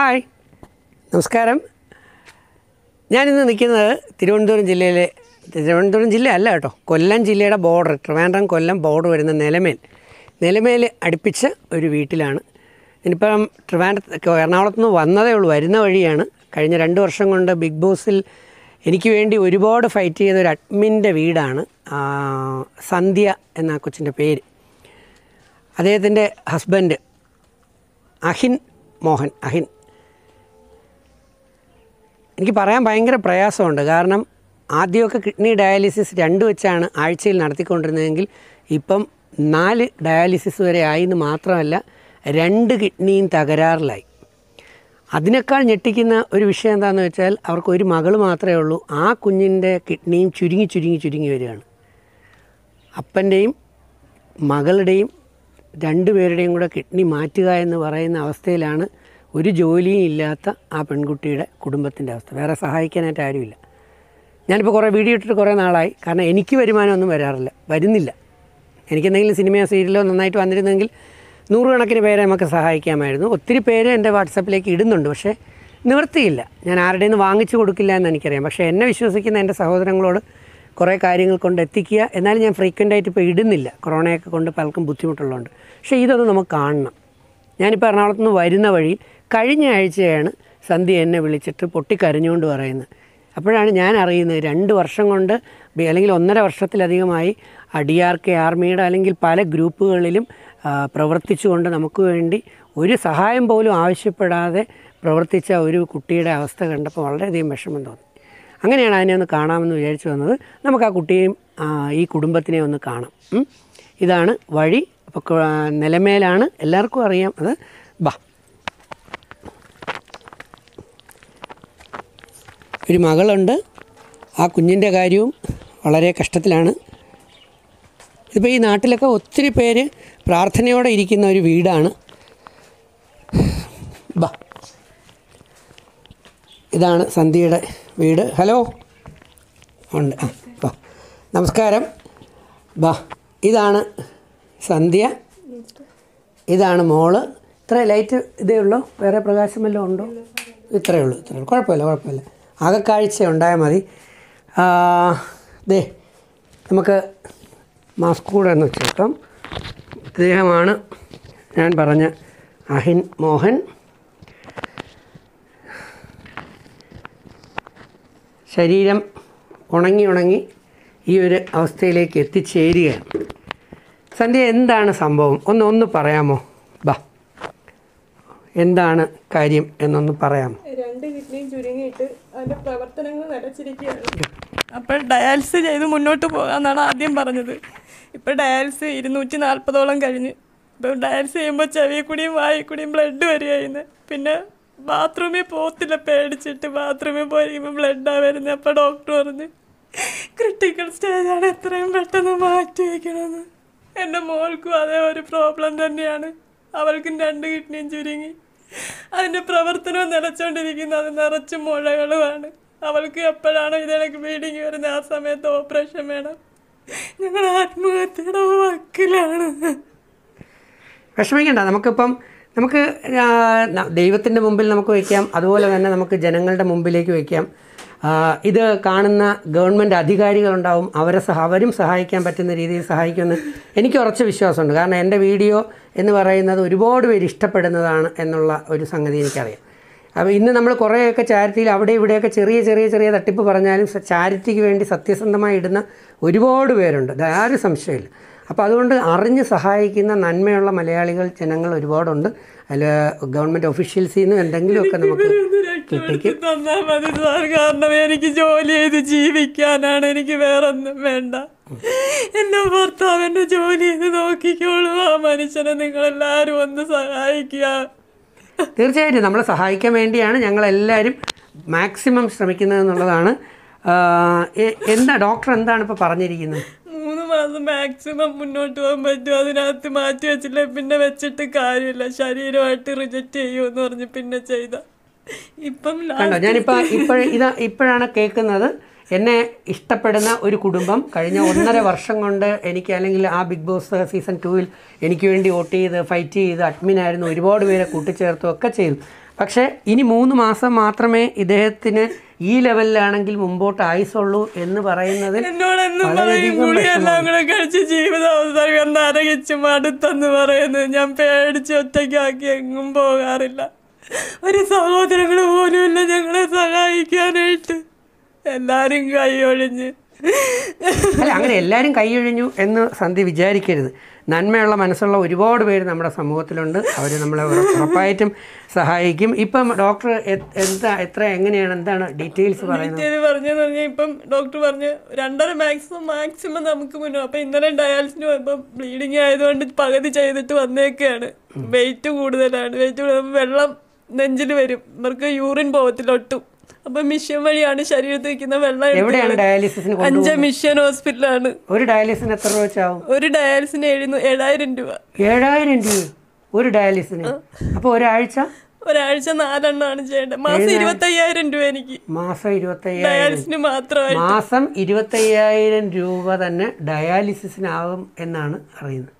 hi നമസ്കാരം ഞാനിന്ന് നിൽക്കുന്നത് തിരുവനന്തപുരം ജില്ലയിലെ തിരുവനന്തപുരം ജില്ല അല്ല കേട്ടോ കൊല്ലം ജില്ലയുടെ ബോർഡർ ട്രിവാൻഡ്രം കൊല്ലം ബോർഡർ വരുന്ന നിലമേൽ നിലമേൽ അടുപ്പിച്ച ഒരു വീട്ടിലാണ് ഇനിയിപ്പം ട്രിവാൻഡ്രം എറണാകുളത്ത് നിന്ന് വന്നതേ ഉള്ളൂ വരുന്ന വഴിയാണ് കഴിഞ്ഞ രണ്ട് വർഷം കൊണ്ട് ബിഗ് ബോസിൽ എനിക്ക് വേണ്ടി ഒരുപാട് ഫൈറ്റ് ചെയ്ത ഒരു അഡ്മിൻ്റെ വീടാണ് സന്ധ്യ എന്ന കൊച്ചിൻ്റെ പേര് അദ്ദേഹത്തിൻ്റെ ഹസ്ബൻഡ് അഹിൻ മോഹൻ അഹിൻ എനിക്ക് പറയാൻ ഭയങ്കര പ്രയാസമുണ്ട് കാരണം ആദ്യമൊക്കെ കിഡ്നി ഡയാലിസിസ് രണ്ട് വെച്ചാണ് ആഴ്ചയിൽ നടത്തിക്കൊണ്ടിരുന്നതെങ്കിൽ ഇപ്പം നാല് ഡയാലിസിസ് വരെ ആയി എന്ന് മാത്രമല്ല രണ്ട് കിഡ്നിയും തകരാറിലായി അതിനേക്കാൾ ഞെട്ടിക്കുന്ന ഒരു വിഷയം എന്താണെന്ന് വെച്ചാൽ അവർക്ക് ഒരു മകൾ മാത്രമേ ഉള്ളൂ ആ കുഞ്ഞിൻ്റെ കിഡ്നിയും ചുരുങ്ങി ചുരുങ്ങി ചുരുങ്ങി വരികയാണ് അപ്പൻ്റെയും മകളുടെയും രണ്ടുപേരുടെയും കൂടെ കിഡ്നി മാറ്റുക എന്ന് പറയുന്ന അവസ്ഥയിലാണ് ഒരു ജോലിയും ഇല്ലാത്ത ആ പെൺകുട്ടിയുടെ കുടുംബത്തിൻ്റെ അവസ്ഥ വേറെ സഹായിക്കാനായിട്ട് ആരുമില്ല ഞാനിപ്പോൾ കുറേ വീഡിയോ ഇട്ടിട്ട് കുറേ നാളായി കാരണം എനിക്ക് വരുമാനമൊന്നും വരാറില്ല വരുന്നില്ല എനിക്കെന്തെങ്കിലും സിനിമയോ സീരിയലോ നന്നായിട്ട് വന്നിരുന്നെങ്കിൽ നൂറുകണക്കിന് പേരെ നമുക്ക് സഹായിക്കാമായിരുന്നു ഒത്തിരി പേര് എൻ്റെ വാട്സപ്പിലേക്ക് ഇടുന്നുണ്ട് പക്ഷേ നിവൃത്തിയില്ല ഞാൻ ആരുടെ നിന്ന് വാങ്ങിച്ചു കൊടുക്കില്ല എന്ന് എനിക്കറിയാം പക്ഷേ എന്നെ വിശ്വസിക്കുന്ന എൻ്റെ സഹോദരങ്ങളോട് കുറേ കാര്യങ്ങൾ കൊണ്ട് എത്തിക്കുക എന്നാലും ഞാൻ ഫ്രീക്വൻ്റായിട്ട് ഇപ്പോൾ ഇടുന്നില്ല കൊറോണയൊക്കെ കൊണ്ട് പലർക്കും ബുദ്ധിമുട്ടുള്ളതുകൊണ്ട് പക്ഷേ ഇതൊന്നും നമുക്ക് കാണണം ഞാനിപ്പോൾ എറണാകുളത്ത് നിന്ന് വരുന്ന വഴി കഴിഞ്ഞ ആഴ്ചയാണ് സന്ധ്യ എന്നെ വിളിച്ചിട്ട് പൊട്ടിക്കരഞ്ഞുകൊണ്ട് പറയുന്നത് അപ്പോഴാണ് ഞാൻ അറിയുന്നത് രണ്ട് വർഷം കൊണ്ട് അല്ലെങ്കിൽ ഒന്നര വർഷത്തിലധികമായി അടിയാർ കെ ആർമിയുടെ അല്ലെങ്കിൽ പല ഗ്രൂപ്പുകളിലും പ്രവർത്തിച്ചുകൊണ്ട് നമുക്ക് വേണ്ടി ഒരു സഹായം പോലും ആവശ്യപ്പെടാതെ പ്രവർത്തിച്ച ഒരു കുട്ടിയുടെ അവസ്ഥ കണ്ടപ്പോൾ വളരെയധികം വിഷമം തോന്നി അങ്ങനെയാണ് അതിനെ ഒന്ന് കാണാമെന്ന് വിചാരിച്ചു വന്നത് നമുക്ക് ആ കുട്ടിയെയും ഈ കുടുംബത്തിനെ ഒന്ന് കാണാം ഇതാണ് വഴി അപ്പോൾ നിലമേലാണ് എല്ലാവർക്കും അറിയാം അത് ബാ ഒരു മകളുണ്ട് ആ കുഞ്ഞിൻ്റെ കാര്യവും വളരെ കഷ്ടത്തിലാണ് ഇപ്പോൾ ഈ നാട്ടിലൊക്കെ ഒത്തിരി പേര് പ്രാർത്ഥനയോടെ ഇരിക്കുന്ന ഒരു വീടാണ് ബാ ഇതാണ് സന്ധ്യയുടെ വീട് ഹലോ ഉണ്ട് ആ ബാ നമസ്കാരം ബാ ഇതാണ് സന്ധ്യ ഇതാണ് മോള് ഇത്ര ലൈറ്റ് ഇതേ ഉള്ളൂ വേറെ പ്രകാശമെല്ലാം ഉണ്ടോ ഇത്രയേ ഉള്ളൂ ഇത്രയേ ഉള്ളൂ കുഴപ്പമില്ല കുഴപ്പമില്ല അകക്കാഴ്ച ഉണ്ടായാൽ മതി ദേ നമുക്ക് മാസ്ക് കൂടെ ഒന്ന് ചേർക്കാം അദ്ദേഹമാണ് ഞാൻ പറഞ്ഞ അഹിൻ മോഹൻ ശരീരം ഉണങ്ങി ഉണങ്ങി ഈ ഒരു അവസ്ഥയിലേക്ക് എത്തിച്ചേരുക സന്ധ്യ എന്താണ് സംഭവം ഒന്ന് ഒന്ന് പറയാമോ ബാ എന്താണ് കാര്യം എന്നൊന്ന് പറയാമോ രണ്ട് കിഡ്നിയും ചുരുങ്ങിയിട്ട് അതിൻ്റെ പ്രവർത്തനങ്ങൾ നിലച്ചിരിക്കുകയാണ് അപ്പോൾ ഡയാലിസ് ചെയ്ത് മുന്നോട്ട് പോകാമെന്നാണ് ആദ്യം പറഞ്ഞത് ഇപ്പോൾ ഡയാലിസ് ഇരുന്നൂറ്റി നാൽപ്പതോളം കഴിഞ്ഞ് ഇപ്പോൾ ഡയാലിസ് ചെയ്യുമ്പോൾ ചെവിയിൽ കൂടിയും വായി കൂടിയും ബ്ലഡ് വരികയായിരുന്നു പിന്നെ ബാത്റൂമിൽ പോകത്തില്ല പേടിച്ചിട്ട് ബാത്റൂമിൽ പോയിരിക്കുമ്പോൾ ബ്ലഡാണ് വരുന്നത് അപ്പോൾ ഡോക്ടർ പറഞ്ഞ് ക്രിട്ടിക്കൽ സ്റ്റേജാണ് എത്രയും പെട്ടെന്ന് മാറ്റി വയ്ക്കണമെന്ന് എൻ്റെ മോൾക്കും അതേ ഒരു പ്രോബ്ലം തന്നെയാണ് അവൾക്കും രണ്ട് കിഡ്നിയും ചുരുങ്ങി അതിൻ്റെ പ്രവർത്തനം നിലച്ചുകൊണ്ടിരിക്കുന്നത് അത് നിറച്ച് മുഴകളുമാണ് അവൾക്ക് എപ്പോഴാണോ ഇതിലേക്ക് ബ്ലീഡിങ് വരുന്നത് ആ സമയത്ത് ഓപ്പറേഷൻ വേണം ഞങ്ങൾ ആത്മഹത്യയുടെ വക്കിലാണ് വിഷമിക്കണ്ട നമുക്കിപ്പം നമുക്ക് ദൈവത്തിൻ്റെ മുമ്പിൽ നമുക്ക് വയ്ക്കാം അതുപോലെ തന്നെ നമുക്ക് ജനങ്ങളുടെ മുമ്പിലേക്ക് വയ്ക്കാം ഇത് കാണുന്ന ഗവൺമെൻറ് അധികാരികളുണ്ടാവും അവരെ അവരും സഹായിക്കാൻ പറ്റുന്ന രീതിയിൽ സഹായിക്കുമെന്ന് എനിക്ക് ഉറച്ച വിശ്വാസമുണ്ട് കാരണം എൻ്റെ വീഡിയോ എന്ന് പറയുന്നത് ഒരുപാട് പേര് ഇഷ്ടപ്പെടുന്നതാണ് എന്നുള്ള ഒരു സംഗതി എനിക്കറിയാം അപ്പോൾ ഇന്ന് നമ്മൾ കുറേയൊക്കെ ചാരിറ്റിയിൽ അവിടെ ഇവിടെയൊക്കെ ചെറിയ ചെറിയ ചെറിയ തട്ടിപ്പ് പറഞ്ഞാലും ചാരിറ്റിക്ക് വേണ്ടി സത്യസന്ധമായി ഇടുന്ന ഒരുപാട് പേരുണ്ട് ആരും സംശയമില്ല അപ്പോൾ അതുകൊണ്ട് അറിഞ്ഞ് സഹായിക്കുന്ന നന്മയുള്ള മലയാളികൾ ജനങ്ങൾ ഒരുപാടുണ്ട് അതിൽ ഗവൺമെൻറ് ഒഫീഷ്യൽസിൽ നിന്ന് എന്തെങ്കിലുമൊക്കെ നമുക്ക് കാരണം എനിക്ക് ജോലി ചെയ്ത് ജീവിക്കാനാണ് എനിക്ക് വേറെ ഒന്നും വേണ്ട ഭർത്താവ് എന്റെ ജോലി ചെയ്ത് നോക്കിക്കോളൂ ആ മനുഷ്യനെ നിങ്ങൾ എല്ലാരും ഒന്ന് സഹായിക്കുക തീർച്ചയായിട്ടും നമ്മളെ സഹായിക്കാൻ വേണ്ടിയാണ് ഞങ്ങളെല്ലാവരും മാക്സിമം ശ്രമിക്കുന്നത് എന്നുള്ളതാണ് എന്താ ഡോക്ടർ എന്താണ് ഇപ്പൊ പറഞ്ഞിരിക്കുന്നത് അത് മാക്സിമം മുന്നോട്ട് പോകാൻ പറ്റും അതിനകത്ത് മാറ്റി വെച്ചില്ല പിന്നെ വെച്ചിട്ട് കാര്യമില്ല ശരീരമായിട്ട് റിജക്റ്റ് ചെയ്യുമെന്ന് പറഞ്ഞ് പിന്നെ ചെയ്ത ഇപ്പം കണ്ടോ ഞാനിപ്പോൾ ഇപ്പോഴ ഇതാ ഇപ്പോഴാണ് കേൾക്കുന്നത് എന്നെ ഇഷ്ടപ്പെടുന്ന ഒരു കുടുംബം കഴിഞ്ഞ ഒന്നര വർഷം കൊണ്ട് എനിക്ക് അല്ലെങ്കിൽ ആ ബിഗ് ബോസ് സീസൺ ടുവിൽ എനിക്ക് വേണ്ടി വോട്ട് ചെയ്ത് ഫൈറ്റ് ചെയ്ത് ആയിരുന്നു ഒരുപാട് പേരെ കൂട്ടിച്ചേർത്തും ഒക്കെ ചെയ്തു പക്ഷേ ഇനി മൂന്ന് മാസം മാത്രമേ ഇദ്ദേഹത്തിന് ഈ ലെവലിലാണെങ്കിൽ മുമ്പോട്ട് ആയുസുള്ളൂ എന്ന് പറയുന്നതിൽ കഴിച്ച് മടുത്തെന്ന് പറയുന്നത് ഞാൻ പേടിച്ച് ഒറ്റയ്ക്കാക്കി എങ്ങും പോകാറില്ല ഒരു സഹോദരങ്ങൾ പോലുമില്ല ഞങ്ങളെ സഹായിക്കാനായിട്ട് എല്ലാവരും കൈയൊഴിഞ്ഞ് അല്ല അങ്ങനെ എല്ലാവരും കൈയൊഴിഞ്ഞു എന്ന് സന്ധി വിചാരിക്കരുത് നന്മയുള്ള മനസ്സുള്ള ഒരുപാട് പേര് നമ്മുടെ സമൂഹത്തിലുണ്ട് അവർ നമ്മളെ ഉറപ്പായിട്ടും സഹായിക്കും ഇപ്പം ഡോക്ടർ എന്താ എത്ര എങ്ങനെയാണ് എന്താണ് ഡീറ്റെയിൽസ് പറയുന്നത് പറഞ്ഞു പറഞ്ഞാൽ ഇപ്പം ഡോക്ടർ പറഞ്ഞു രണ്ടര മാക്സിമം മാക്സിമം നമുക്ക് മുന്നോ അപ്പം ഇന്നലെ ഡയാലിസിന് പോയപ്പോൾ ബ്ലീഡിങ് ആയതുകൊണ്ട് പകുതി ചെയ്തിട്ട് വന്നേക്കാണ് വെയിറ്റ് കൂടുതലാണ് വെയിറ്റ് വെള്ളം നെഞ്ചിൽ വരും ഇവർക്ക് യൂറിൻ പോകത്തില്ല ഒട്ടും അപ്പൊ മിഷ്യൻ വഴിയാണ് ശരീരത്തിൽ വെക്കുന്ന വെള്ളം എവിടെയാണ് ഡയാലിസിന് അഞ്ച മിഷ്യൻ ഹോസ്പിറ്റലാണ് ഒരു ഡയാലിസിന് എത്ര രൂപ വെച്ചാവും ഒരു ഡയാലിസിന് ഏഴായിരം രൂപ ഏഴായിരം രൂപ ഒരു ഡയാലിസിന് അപ്പൊ ഒരാഴ്ച ഒരാഴ്ച നാലെണ്ണാണ് ചെയ്യേണ്ടത് മാസം ഇരുപത്തയ്യായിരം രൂപ എനിക്ക് മാസം ഡയാലിസിന് മാത്രമായി മാസം ഇരുപത്തയ്യായിരം രൂപ തന്നെ ഡയാലിസിസിനാവും എന്നാണ് അറിയുന്നത്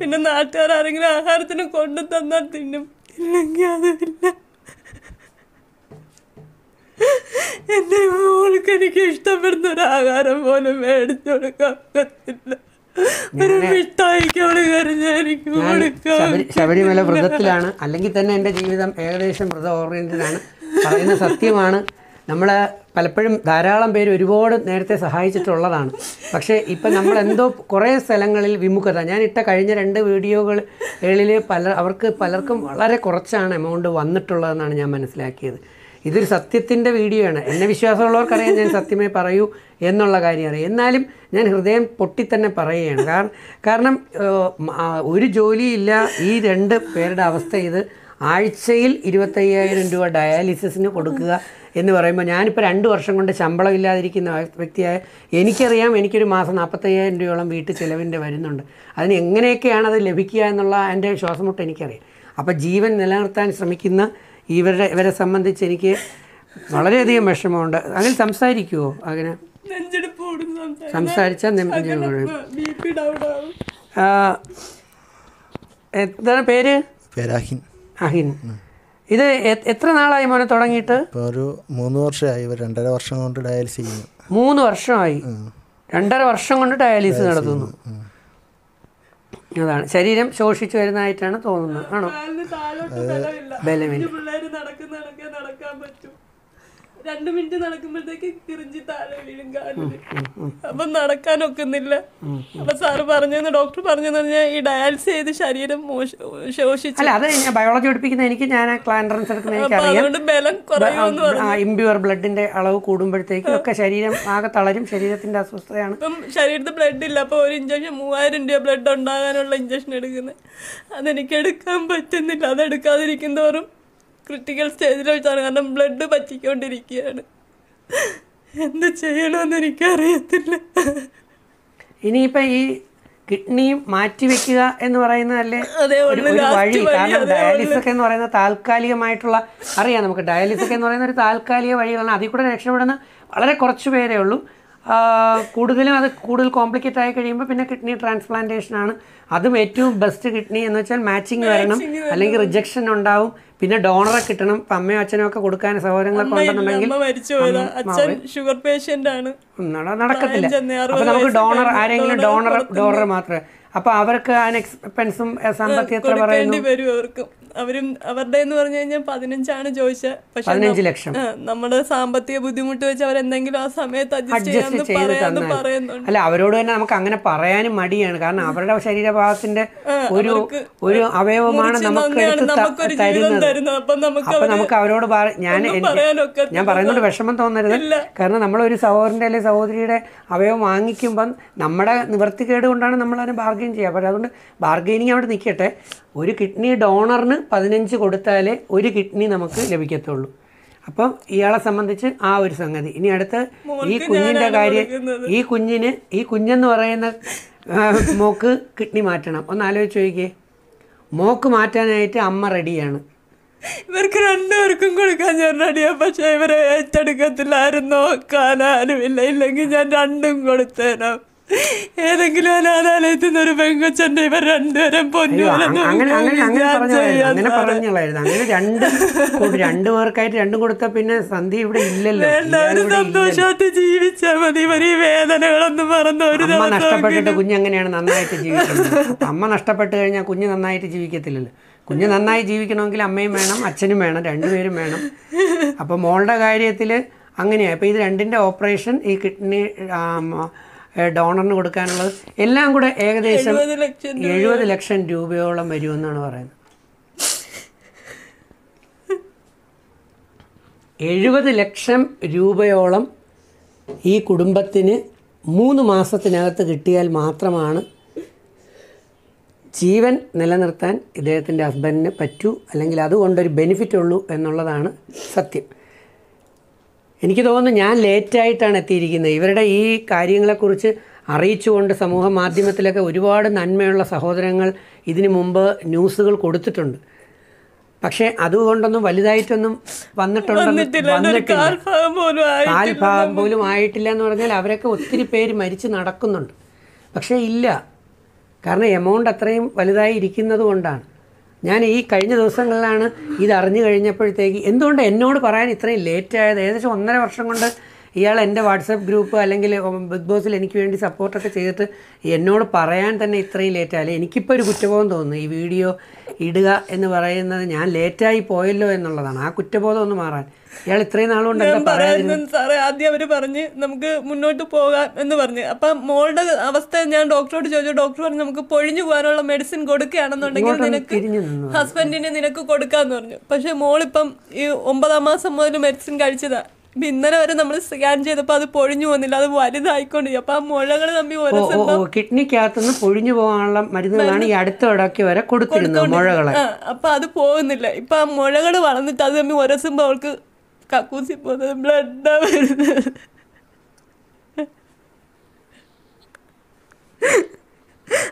പിന്നെ നാട്ടുകാർ ആരെങ്കിലും ആഹാരത്തിന് കൊണ്ടു തന്നാൽ തിന്നും ഇല്ലെങ്കിൽ അതില്ല എന്റെ മോൾക്ക് എനിക്ക് ഇഷ്ടപ്പെടുന്ന ഒരു ആഹാരം പോലും മേടിച്ചു കൊടുക്കാൻ പറ്റില്ല ഒരു മിഠായിക്ക് അവള് കരഞ്ഞ ശബരിമല വ്രതത്തിലാണ് അല്ലെങ്കിൽ തന്നെ എൻ്റെ ജീവിതം ഏകദേശം വ്രത ഓറിയൻറ്റഡാണ് പറയുന്ന സത്യമാണ് നമ്മളെ പലപ്പോഴും ധാരാളം പേര് ഒരുപാട് നേരത്തെ സഹായിച്ചിട്ടുള്ളതാണ് പക്ഷേ ഇപ്പം നമ്മൾ എന്തോ കുറേ സ്ഥലങ്ങളിൽ വിമുഖത ഞാൻ ഇട്ട കഴിഞ്ഞ രണ്ട് വീഡിയോകളിൽ പല അവർക്ക് പലർക്കും വളരെ കുറച്ചാണ് എമൗണ്ട് വന്നിട്ടുള്ളതെന്നാണ് ഞാൻ മനസ്സിലാക്കിയത് ഇതൊരു സത്യത്തിൻ്റെ വീഡിയോ ആണ് എന്നെ വിശ്വാസമുള്ളവർക്കറിയാം ഞാൻ സത്യമേ പറയൂ എന്നുള്ള കാര്യം അറിയാം എന്നാലും ഞാൻ ഹൃദയം പൊട്ടി തന്നെ പറയുകയാണ് കാരണം കാരണം ഒരു ജോലിയില്ല ഈ രണ്ട് പേരുടെ അവസ്ഥ ഇത് ആഴ്ചയിൽ ഇരുപത്തയ്യായിരം രൂപ ഡയാലിസിസിന് കൊടുക്കുക എന്ന് പറയുമ്പോൾ ഞാനിപ്പോൾ രണ്ട് വർഷം കൊണ്ട് ശമ്പളം ഇല്ലാതിരിക്കുന്ന വ്യക്തിയായ എനിക്കറിയാം എനിക്കൊരു മാസം നാൽപ്പത്തയ്യായിരം രൂപയോളം വീട്ട് ചിലവിൻ്റെ വരുന്നുണ്ട് അതിന് എങ്ങനെയൊക്കെയാണ് അത് ലഭിക്കുക എന്നുള്ള എൻ്റെ ശ്വാസമുട്ട് എനിക്കറിയാം അപ്പോൾ ജീവൻ നിലനിർത്താൻ ശ്രമിക്കുന്ന ഇവരുടെ ഇവരെ സംബന്ധിച്ച് എനിക്ക് വളരെയധികം വിഷമമുണ്ട് അങ്ങനെ സംസാരിക്കുവോ അങ്ങനെ സംസാരിച്ചാൽ എന്താണ് പേര് പേരാഹിൻ ഇത് എത്ര നാളായി മോനെ തുടങ്ങിയിട്ട് ഒരു മൂന്ന് വർഷമായി രണ്ടര വർഷം കൊണ്ട് ഡയാലിസിസ് ചെയ്യുന്നു മൂന്ന് വർഷമായി രണ്ടര വർഷം കൊണ്ട് ഡയാലിസിസ് നടത്തുന്നു അതാണ് ശരീരം ശോഷിച്ചു വരുന്നതായിട്ടാണ് തോന്നുന്നത് ആണോ ബലമില്ല നടക്കാൻ പറ്റും രണ്ട് മിനിറ്റ് നടക്കുമ്പോഴത്തേക്ക് തിരിഞ്ഞ് താഴെ വീഴും കാലില് അപ്പൊ നടക്കാൻ ഒക്കുന്നില്ല അപ്പൊ സാറ് പറഞ്ഞെന്ന് ഡോക്ടർ പറഞ്ഞു പറഞ്ഞാൽ ഈ ഡയാലിസ് ചെയ്ത് ശരീരം ശോഷിച്ചു അല്ല അത് ഞാൻ ബയോളജി പഠിപ്പിക്കുന്ന എനിക്ക് ഞാൻ ക്ലാൻഡറൻസ് എടുക്കുന്ന എനിക്കറിയാം ബലം കുറയുമെന്ന് ഇമ്പ്യൂർ ബ്ലഡിന്റെ അളവ് കൂടുമ്പോഴത്തേക്കും ഒക്കെ ശരീരം ആകെ തളരും ശരീരത്തിന്റെ അസ്വസ്ഥതയാണ് ഇപ്പം ശരീരത്തിൽ ബ്ലഡ് ഇല്ല അപ്പൊ ഒരു ഇഞ്ചക്ഷൻ മൂവായിരം രൂപ ബ്ലഡ് ഉണ്ടാകാനുള്ള ഇഞ്ചക്ഷൻ എടുക്കുന്നത് അതെനിക്ക് എടുക്കാൻ പറ്റുന്നില്ല അതെടുക്കാതിരിക്കുന്നതോറും ക്രിട്ടിക്കൽ സ്റ്റേജിൽ വെച്ചാണ് കാരണം ബ്ലഡ് പറ്റിക്കൊണ്ടിരിക്കുകയാണ് എന്ത് ചെയ്യണമെന്ന് എനിക്കറിയത്തില്ല ഇനിയിപ്പോൾ ഈ കിഡ്നി മാറ്റിവെക്കുക എന്ന് പറയുന്നതല്ലേ ഒരു വഴി കാരണം ഡയാലിസിസ് ഒക്കെ എന്ന് പറയുന്ന താൽക്കാലികമായിട്ടുള്ള അറിയാം നമുക്ക് ഡയാലിസിസ് ഒക്കെ എന്ന് പറയുന്ന ഒരു താൽക്കാലിക വഴികളാണ് അതിൽ കൂടെ രക്ഷപ്പെടുന്ന വളരെ കുറച്ച് പേരേ ഉള്ളൂ കൂടുതലും അത് കൂടുതൽ കോംപ്ലിക്കേറ്റ് ആയി കഴിയുമ്പോൾ പിന്നെ കിഡ്നി ട്രാൻസ്പ്ലാന്റേഷൻ ആണ് അതും ഏറ്റവും ബെസ്റ്റ് കിഡ്നി എന്ന് വെച്ചാൽ മാച്ചിങ് വരണം അല്ലെങ്കിൽ റിജക്ഷൻ ഉണ്ടാവും പിന്നെ ഡോണറെ കിട്ടണം ഇപ്പം അമ്മയും അച്ഛനും ഒക്കെ കൊടുക്കാൻ സഹോദരങ്ങളൊക്കെ ഉണ്ടെന്നുണ്ടെങ്കിൽ അച്ഛൻ ഷുഗർ പേഷ്യൻ്റ് ആണ് നടക്കത്തില്ല അപ്പം നമുക്ക് ഡോണർ ആരെങ്കിലും ഡോണർ ഡോണർ മാത്രമേ അപ്പോൾ അവർക്ക് അതിന് എക്സ്പെൻസും സാമ്പത്തികത്തിൽ പറയുന്നു അവരും അവരുടെ എന്ന് പറഞ്ഞു കഴിഞ്ഞാൽ പതിനഞ്ചാണ് ചോദിച്ചത് പക്ഷെ നമ്മുടെ സാമ്പത്തിക ബുദ്ധിമുട്ട് വെച്ച് അവരെന്തെങ്കിലും ആ സമയത്ത് അഡ്ജസ്റ്റ് ചെയ്യാന്ന് പറയുന്നുണ്ട് അല്ല അവരോട് തന്നെ നമുക്ക് അങ്ങനെ പറയാനും മടിയാണ് കാരണം അവരുടെ ശരീരഭാഗത്തിന്റെ ഒരു ഒരു അവയവമാണ് നമുക്ക് തരുന്നത് അപ്പൊ നമുക്ക് അവരോട് ഞാൻ ഞാൻ പറയുന്നത് വിഷമം തോന്നരുത് കാരണം നമ്മളൊരു സഹോദരന്റെ അല്ലെങ്കിൽ സഹോദരിയുടെ അവയവം വാങ്ങിക്കുമ്പം നമ്മുടെ കേട് കൊണ്ടാണ് നമ്മൾ അതിനെ ബാർഗെയിൻ ചെയ്യുക അപ്പോൾ അതുകൊണ്ട് ബാർഗെയിനിങ് അവിടെ നിൽക്കട്ടെ ഒരു കിഡ്നി ഡോണറിന് പതിനഞ്ച് കൊടുത്താലേ ഒരു കിഡ്നി നമുക്ക് ലഭിക്കത്തുള്ളൂ അപ്പം ഇയാളെ സംബന്ധിച്ച് ആ ഒരു സംഗതി ഇനി അടുത്ത് ഈ കുഞ്ഞിൻ്റെ കാര്യം ഈ കുഞ്ഞിന് ഈ കുഞ്ഞെന്ന് പറയുന്ന മോക്ക് കിഡ്നി മാറ്റണം ഒന്ന് ആലോചിച്ച് ചോദിക്കേ മോക്ക് മാറ്റാനായിട്ട് അമ്മ റെഡിയാണ് ഇവർക്ക് രണ്ടുപേർക്കും കൊടുക്കാൻ ഞാൻ റെഡിയാ പക്ഷെ ഇവരെ ഏറ്റെടുക്കത്തില്ലായിരുന്നു നോക്കാനാലും ഇല്ല ഇല്ലെങ്കിൽ ഞാൻ രണ്ടും കൊടുത്തേനാ ഏതെങ്കിലും അനാഥാലയത്തിൽ നിന്ന് ഒരു പെങ്കൊച്ചന്റെ ഇവർ രണ്ടുപേരും പൊന്നു രണ്ടു പേർക്കായിട്ട് രണ്ടും കൊടുത്ത പിന്നെ സന്ധി ഇവിടെ ഇല്ലല്ലോ ജീവിച്ചാൽ മതി ഇവർ ഈ വേദനകളൊന്നും മറന്നു ഒരു അമ്മ നഷ്ടപ്പെട്ടിട്ട് കുഞ്ഞെങ്ങനെയാണ് നന്നായിട്ട് ജീവിക്കുന്നത് അമ്മ നഷ്ടപ്പെട്ട് കഴിഞ്ഞാൽ കുഞ്ഞ് നന്നായിട്ട് ജീവിക്കത്തില്ലല്ലോ കുഞ്ഞ് നന്നായി ജീവിക്കണമെങ്കിൽ അമ്മയും വേണം അച്ഛനും വേണം രണ്ടുപേരും വേണം അപ്പോൾ മോളുടെ കാര്യത്തിൽ അങ്ങനെയാണ് അപ്പോൾ ഇത് രണ്ടിൻ്റെ ഓപ്പറേഷൻ ഈ കിഡ്നി ഡോണറിന് കൊടുക്കാനുള്ളത് എല്ലാം കൂടെ ഏകദേശം എഴുപത് ലക്ഷം രൂപയോളം വരുമെന്നാണ് പറയുന്നത് എഴുപത് ലക്ഷം രൂപയോളം ഈ കുടുംബത്തിന് മൂന്ന് മാസത്തിനകത്ത് കിട്ടിയാൽ മാത്രമാണ് ജീവൻ നിലനിർത്താൻ ഇദ്ദേഹത്തിൻ്റെ ഹസ്ബൻഡിന് പറ്റൂ അല്ലെങ്കിൽ അതുകൊണ്ടൊരു ബെനിഫിറ്റ് ഉള്ളൂ എന്നുള്ളതാണ് സത്യം എനിക്ക് തോന്നുന്നു ഞാൻ ലേറ്റായിട്ടാണ് എത്തിയിരിക്കുന്നത് ഇവരുടെ ഈ കാര്യങ്ങളെക്കുറിച്ച് അറിയിച്ചുകൊണ്ട് സമൂഹ മാധ്യമത്തിലൊക്കെ ഒരുപാട് നന്മയുള്ള സഹോദരങ്ങൾ ഇതിനു മുമ്പ് ന്യൂസുകൾ കൊടുത്തിട്ടുണ്ട് പക്ഷേ അതുകൊണ്ടൊന്നും വലുതായിട്ടൊന്നും വന്നിട്ടുണ്ടെന്ന് കാൽഭാഗം പോലും ആയിട്ടില്ല എന്ന് പറഞ്ഞാൽ അവരൊക്കെ ഒത്തിരി പേര് മരിച്ച് നടക്കുന്നുണ്ട് പക്ഷേ ഇല്ല കാരണം എമൗണ്ട് അത്രയും വലുതായി ഇരിക്കുന്നത് കൊണ്ടാണ് ഞാൻ ഈ കഴിഞ്ഞ ദിവസങ്ങളിലാണ് ഇത് അറിഞ്ഞു കഴിഞ്ഞപ്പോഴത്തേക്ക് എന്തുകൊണ്ട് എന്നോട് പറയാൻ ഇത്രയും ലേറ്റ് ആയത് ഏകദേശം ഒന്നര വർഷം കൊണ്ട് ഇയാൾ എൻ്റെ വാട്സപ്പ് ഗ്രൂപ്പ് അല്ലെങ്കിൽ ബിഗ് ബോസിൽ എനിക്ക് വേണ്ടി സപ്പോർട്ടൊക്കെ ചെയ്തിട്ട് എന്നോട് പറയാൻ തന്നെ ഇത്രയും ലേറ്റായാലും എനിക്കിപ്പോൾ ഒരു കുറ്റബോധം തോന്നുന്നു ഈ വീഡിയോ ഇടുക എന്ന് പറയുന്നത് ഞാൻ ലേറ്റായി പോയല്ലോ എന്നുള്ളതാണ് ആ കുറ്റബോധം ഒന്ന് മാറാൻ ഇയാൾ ഇത്രയും നാളുകൊണ്ട് സാറേ ആദ്യം അവര് പറഞ്ഞ് നമുക്ക് മുന്നോട്ട് പോകാം എന്ന് പറഞ്ഞ് അപ്പൊ മോളുടെ അവസ്ഥ ഞാൻ ഡോക്ടറോട് ചോദിച്ചു ഡോക്ടർ പറഞ്ഞു നമുക്ക് പൊഴിഞ്ഞു പോകാനുള്ള മെഡിസിൻ കൊടുക്കുകയാണെന്നുണ്ടെങ്കിൽ നിനക്ക് ഹസ്ബൻഡിന് നിനക്ക് കൊടുക്കാന്ന് പറഞ്ഞു പക്ഷെ മോളിപ്പം ഈ ഒമ്പതാം മാസം മുതൽ മെഡിസിൻ കഴിച്ചതാ ഇന്നലെ വരെ നമ്മൾ സ്കാൻ ചെയ്തപ്പോൾ അത് പൊഴിഞ്ഞു പോകുന്നില്ല അത് വലുതായിക്കൊണ്ട് അപ്പൊ ആ മുഴകൾ തമ്മിൽ കിഡ്നിക്കകത്ത് കിഡ്നിക്കകത്തുനിന്ന് പൊഴിഞ്ഞു പോകാനുള്ള മരുന്നുകളാണ് ഈ അടുത്ത ഇടയ്ക്ക് വരെ കൊടുത്തിരുന്നത് മുഴകളെ അപ്പൊ അത് പോകുന്നില്ല ഇപ്പൊ ആ മുഴകൾ വളർന്നിട്ട് അത് തമ്മിൽ ഒരസുമ്പോ അവൾക്ക് കക്കൂസി പോകുന്നത് ബ്ലഡാ വരുന്നത്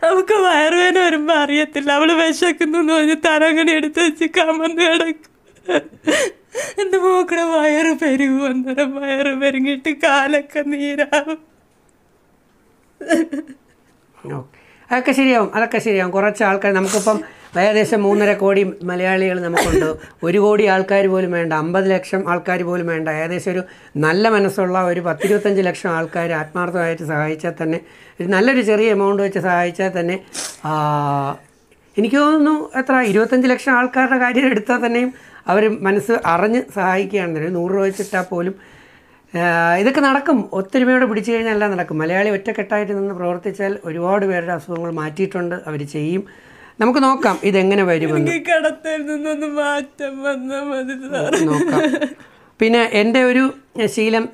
അവൾക്ക് വയറുവേന വരുമ്പോൾ അറിയത്തില്ല അവൾ വിശക്കുന്നു എന്ന് പറഞ്ഞ് തലങ്ങണി എടുത്ത് വെച്ച് കമന്ന് കിടക്കും എൻ്റെ മോക്കടെ വയറ് പെരുകും അന്നേരം വയറ് പെരുങ്ങിയിട്ട് കാലൊക്കെ നീരാവും അതൊക്കെ ശരിയാവും അതൊക്കെ ശരിയാവും കുറച്ച് ആൾക്കാർ നമുക്കിപ്പം ഏകദേശം മൂന്നര കോടി മലയാളികൾ നമുക്കുണ്ട് ഒരു കോടി ആൾക്കാർ പോലും വേണ്ട അമ്പത് ലക്ഷം ആൾക്കാർ പോലും വേണ്ട ഏകദേശം ഒരു നല്ല മനസ്സുള്ള ഒരു പത്തിരുപത്തഞ്ച് ലക്ഷം ആൾക്കാർ ആത്മാർത്ഥമായിട്ട് സഹായിച്ചാൽ തന്നെ ഒരു നല്ലൊരു ചെറിയ എമൗണ്ട് വെച്ച് സഹായിച്ചാൽ തന്നെ എനിക്ക് തോന്നുന്നു എത്ര ഇരുപത്തഞ്ച് ലക്ഷം ആൾക്കാരുടെ കാര്യം എടുത്താൽ തന്നെയും അവർ മനസ്സ് അറിഞ്ഞ് സഹായിക്കുകയാണെന്നൊരു നൂറ് രൂപ വെച്ചിട്ടാൽ പോലും ഇതൊക്കെ നടക്കും ഒത്തൊരുമയോടെ പിടിച്ചു കഴിഞ്ഞാൽ എല്ലാം നടക്കും മലയാളി ഒറ്റക്കെട്ടായിട്ട് നിന്ന് പ്രവർത്തിച്ചാൽ ഒരുപാട് പേരുടെ അസുഖങ്ങൾ മാറ്റിയിട്ടുണ്ട് അവർ ചെയ്യും നമുക്ക് നോക്കാം ഇതെങ്ങനെ വരുമെന്ന് നിന്നൊന്ന് മാറ്റം വന്നാൽ മതി നോക്കാം പിന്നെ എൻ്റെ ഒരു ശീലം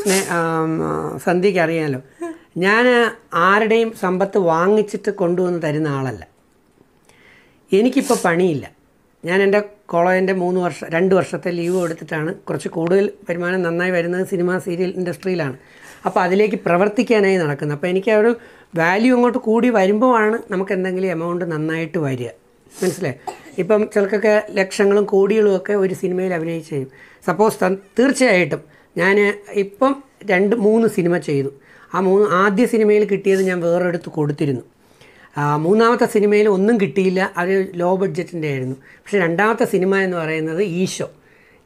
സ്നേ സന്ധ്യക്ക് അറിയാമല്ലോ ഞാൻ ആരുടെയും സമ്പത്ത് വാങ്ങിച്ചിട്ട് കൊണ്ടുവന്ന് തരുന്ന ആളല്ല എനിക്കിപ്പോൾ പണിയില്ല ഞാൻ എൻ്റെ കോളേജിൻ്റെ മൂന്ന് വർഷം രണ്ട് വർഷത്തെ ലീവ് എടുത്തിട്ടാണ് കുറച്ച് കൂടുതൽ വരുമാനം നന്നായി വരുന്നത് സിനിമ സീരിയൽ ഇൻഡസ്ട്രിയിലാണ് അപ്പോൾ അതിലേക്ക് പ്രവർത്തിക്കാനായി നടക്കുന്നത് അപ്പോൾ എനിക്ക് ഒരു വാല്യൂ അങ്ങോട്ട് കൂടി വരുമ്പോഴാണ് നമുക്ക് എന്തെങ്കിലും എമൗണ്ട് നന്നായിട്ട് വരിക മനസ്സിലെ ഇപ്പം ചിലക്കൊക്കെ ലക്ഷങ്ങളും കോടികളും ഒക്കെ ഒരു സിനിമയിൽ അഭിനയിച്ച് ചെയ്യും സപ്പോസ് തീർച്ചയായിട്ടും ഞാൻ ഇപ്പം രണ്ട് മൂന്ന് സിനിമ ചെയ്തു ആ മൂന്ന് ആദ്യ സിനിമയിൽ കിട്ടിയത് ഞാൻ വേറെടുത്ത് കൊടുത്തിരുന്നു മൂന്നാമത്തെ സിനിമയിൽ ഒന്നും കിട്ടിയില്ല അത് ലോ ബഡ്ജറ്റിൻ്റെ ആയിരുന്നു പക്ഷേ രണ്ടാമത്തെ സിനിമ എന്ന് പറയുന്നത് ഈശോ